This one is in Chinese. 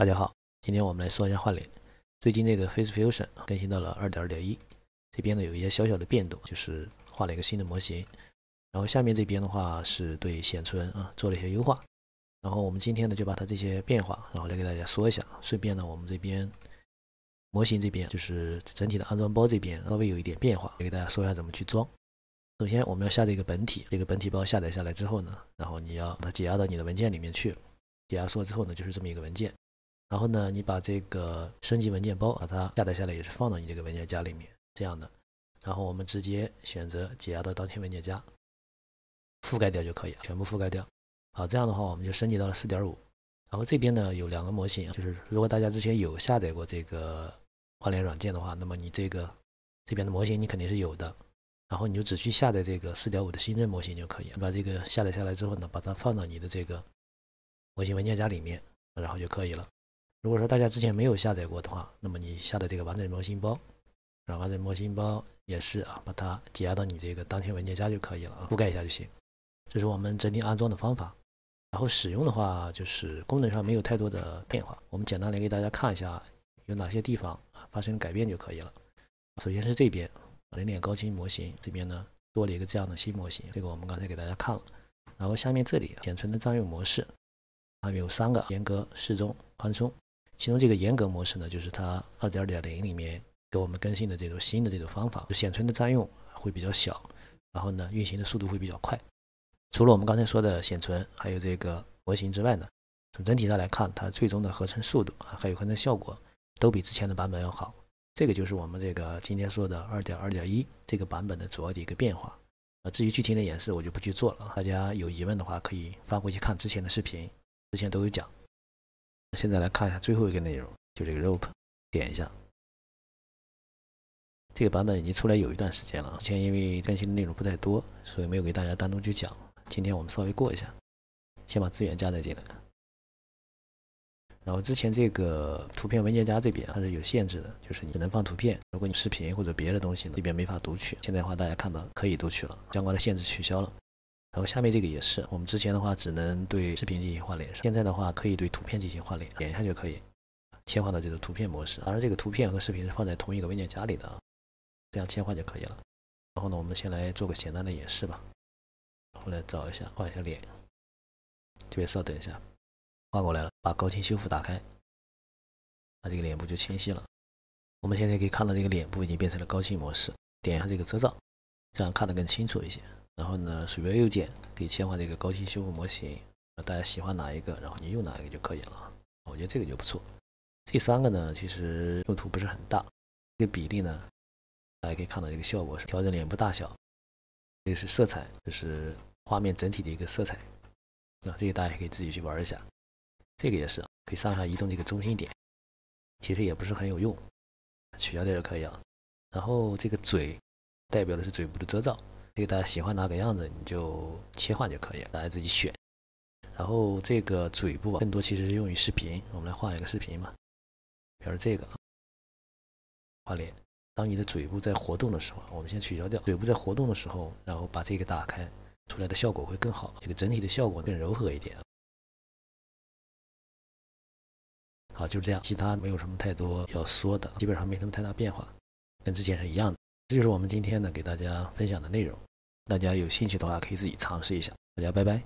大家好，今天我们来说一下换脸。最近这个 Face Fusion 更新到了二点二点一，这边呢有一些小小的变动，就是换了一个新的模型，然后下面这边的话是对显存啊做了一些优化。然后我们今天呢就把它这些变化，然后来给大家说一下。顺便呢，我们这边模型这边就是整体的安装包这边稍微有一点变化，给大家说一下怎么去装。首先我们要下载一个本体，这个本体包下载下来之后呢，然后你要把它解压到你的文件里面去。解压缩之后呢，就是这么一个文件。然后呢，你把这个升级文件包把它下载下来，也是放到你这个文件夹里面这样的。然后我们直接选择解压到当前文件夹，覆盖掉就可以，全部覆盖掉。好，这样的话我们就升级到了4.5。然后这边呢有两个模型，就是如果大家之前有下载过这个换脸软件的话，那么你这个这边的模型你肯定是有的。然后你就只需下载这个4.5的新增模型就可以。把这个下载下来之后呢，把它放到你的这个模型文件夹里面，然后就可以了。如果说大家之前没有下载过的话，那么你下载这个完整模型包，然后完整模型包也是啊，把它解压到你这个当前文件夹就可以了，覆盖一下就行。这是我们整体安装的方法，然后使用的话就是功能上没有太多的变化，我们简单来给大家看一下有哪些地方啊发生了改变就可以了。首先是这边人脸高清模型这边呢多了一个这样的新模型，这个我们刚才给大家看了。然后下面这里显存的占用模式，上面有三个：严格、适中、宽松。其中这个严格模式呢，就是它二点二点零里面给我们更新的这种新的这种方法，显存的占用会比较小，然后呢，运行的速度会比较快。除了我们刚才说的显存，还有这个模型之外呢，从整体上来看，它最终的合成速度啊，还有合成效果都比之前的版本要好。这个就是我们这个今天说的二点二点一这个版本的主要的一个变化。啊，至于具体的演示，我就不去做了。大家有疑问的话，可以翻回去看之前的视频，之前都有讲。现在来看一下最后一个内容，就这个 Rope，点一下。这个版本已经出来有一段时间了，之前因为更新的内容不太多，所以没有给大家单独去讲。今天我们稍微过一下，先把资源加载进来。然后之前这个图片文件夹这边它是有限制的，就是你只能放图片，如果你视频或者别的东西，这边没法读取。现在的话大家看到可以读取了，相关的限制取消了。然后下面这个也是，我们之前的话只能对视频进行换脸，现在的话可以对图片进行换脸，点一下就可以切换到这个图片模式。而这个图片和视频是放在同一个文件夹里的啊，这样切换就可以了。然后呢，我们先来做个简单的演示吧。我后来找一下，换一下脸，这边稍等一下，换过来了。把高清修复打开，那这个脸部就清晰了。我们现在可以看到这个脸部已经变成了高清模式，点一下这个遮罩，这样看得更清楚一些。然后呢，鼠标右键可以切换这个高清修复模型，大家喜欢哪一个，然后你用哪一个就可以了。我觉得这个就不错。这三个呢，其实用途不是很大。这个比例呢，大家可以看到这个效果是调整脸部大小，这是色彩，就是画面整体的一个色彩。啊，这个大家也可以自己去玩一下。这个也是可以上下移动这个中心点，其实也不是很有用，取消掉就可以了。然后这个嘴代表的是嘴部的遮罩。大家喜欢哪个样子你就切换就可以，大家自己选。然后这个嘴部啊，更多其实是用于视频。我们来画一个视频吧，比如这个画脸。当你的嘴部在活动的时候，我们先取消掉。嘴部在活动的时候，然后把这个打开，出来的效果会更好，这个整体的效果更柔和一点。好，就这样，其他没有什么太多要说的，基本上没什么太大变化，跟之前是一样的。这就是我们今天呢给大家分享的内容。大家有兴趣的话，可以自己尝试一下。大家拜拜。